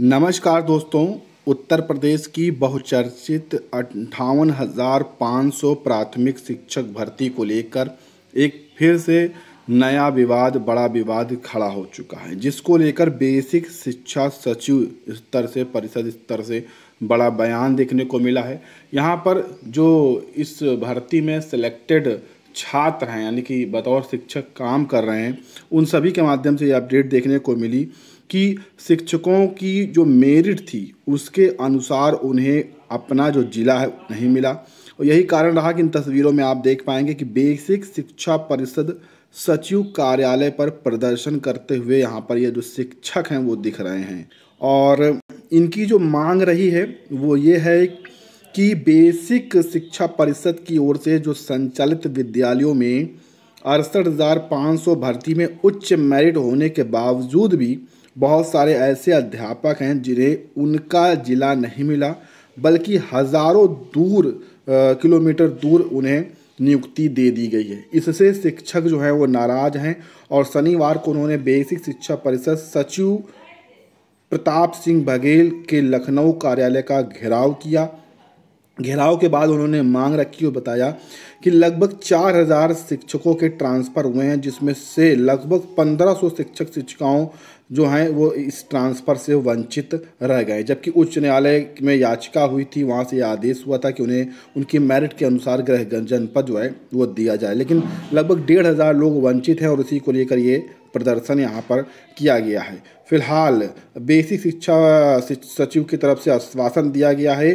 नमस्कार दोस्तों उत्तर प्रदेश की बहुचर्चित अट्ठावन हज़ार पाँच सौ प्राथमिक शिक्षक भर्ती को लेकर एक फिर से नया विवाद बड़ा विवाद खड़ा हो चुका है जिसको लेकर बेसिक शिक्षा सचिव स्तर से परिषद स्तर से बड़ा बयान देखने को मिला है यहाँ पर जो इस भर्ती में सिलेक्टेड छात्र हैं यानी कि बतौर शिक्षक काम कर रहे हैं उन सभी के माध्यम से ये अपडेट देखने को मिली कि शिक्षकों की जो मेरिट थी उसके अनुसार उन्हें अपना जो ज़िला है नहीं मिला और यही कारण रहा कि इन तस्वीरों में आप देख पाएंगे कि बेसिक शिक्षा परिषद सचिव कार्यालय पर प्रदर्शन करते हुए यहाँ पर ये जो शिक्षक हैं वो दिख रहे हैं और इनकी जो मांग रही है वो ये है कि बेसिक शिक्षा परिषद की ओर से जो संचालित विद्यालयों में अड़सठ हज़ार पाँच सौ भर्ती में उच्च मेरिट होने के बावजूद भी बहुत सारे ऐसे अध्यापक हैं जिन्हें उनका ज़िला नहीं मिला बल्कि हज़ारों दूर किलोमीटर दूर उन्हें नियुक्ति दे दी गई है इससे शिक्षक जो हैं वो नाराज़ हैं और शनिवार को उन्होंने बेसिक शिक्षा परिषद सचिव प्रताप सिंह बघेल के लखनऊ कार्यालय का घेराव किया घेराव के बाद उन्होंने मांग रखी और बताया कि लगभग 4000 शिक्षकों के ट्रांसफ़र हुए हैं जिसमें से लगभग 1500 शिक्षक शिक्षिकाओं जो हैं वो इस ट्रांसफ़र से वंचित रह गए जबकि उच्च न्यायालय में याचिका हुई थी वहाँ से आदेश हुआ था कि उन्हें उनकी मेरिट के अनुसार गृह जनपद जो है वो दिया जाए लेकिन लगभग डेढ़ हज़ार लोग वंचित हैं और इसी को लेकर ये प्रदर्शन यहाँ पर किया गया है फिलहाल बेसिक शिक्षा सचिव की तरफ से आश्वासन दिया गया है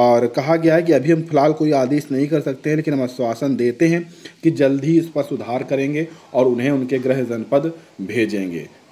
और कहा गया है कि अभी हम फिलहाल कोई आदेश नहीं कर सकते हैं लेकिन हम आश्वासन देते हैं कि जल्द ही इस पर सुधार करेंगे और उन्हें उनके गृह जनपद भेजेंगे